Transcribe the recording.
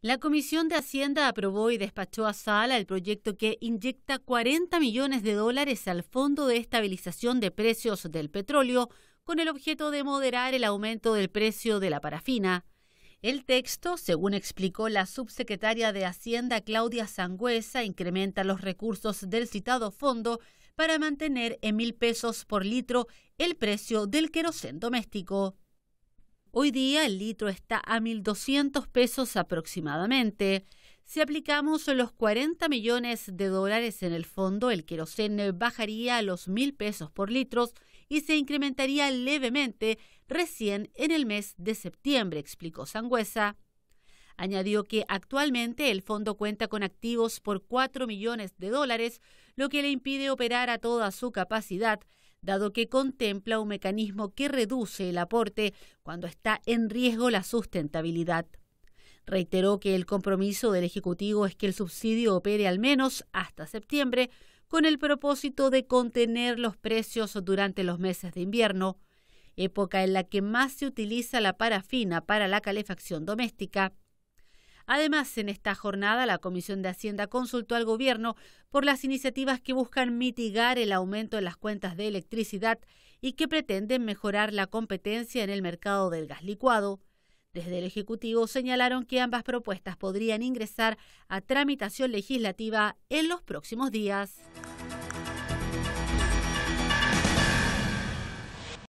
La Comisión de Hacienda aprobó y despachó a Sala el proyecto que inyecta 40 millones de dólares al Fondo de Estabilización de Precios del Petróleo con el objeto de moderar el aumento del precio de la parafina. El texto, según explicó la subsecretaria de Hacienda Claudia Sangüesa, incrementa los recursos del citado fondo para mantener en mil pesos por litro el precio del querosén doméstico. Hoy día el litro está a 1.200 pesos aproximadamente. Si aplicamos los 40 millones de dólares en el fondo, el queroseno bajaría a los 1.000 pesos por litro y se incrementaría levemente recién en el mes de septiembre, explicó Sangüesa. Añadió que actualmente el fondo cuenta con activos por 4 millones de dólares, lo que le impide operar a toda su capacidad, dado que contempla un mecanismo que reduce el aporte cuando está en riesgo la sustentabilidad. Reiteró que el compromiso del Ejecutivo es que el subsidio opere al menos hasta septiembre, con el propósito de contener los precios durante los meses de invierno, época en la que más se utiliza la parafina para la calefacción doméstica. Además, en esta jornada, la Comisión de Hacienda consultó al Gobierno por las iniciativas que buscan mitigar el aumento en las cuentas de electricidad y que pretenden mejorar la competencia en el mercado del gas licuado. Desde el Ejecutivo señalaron que ambas propuestas podrían ingresar a tramitación legislativa en los próximos días.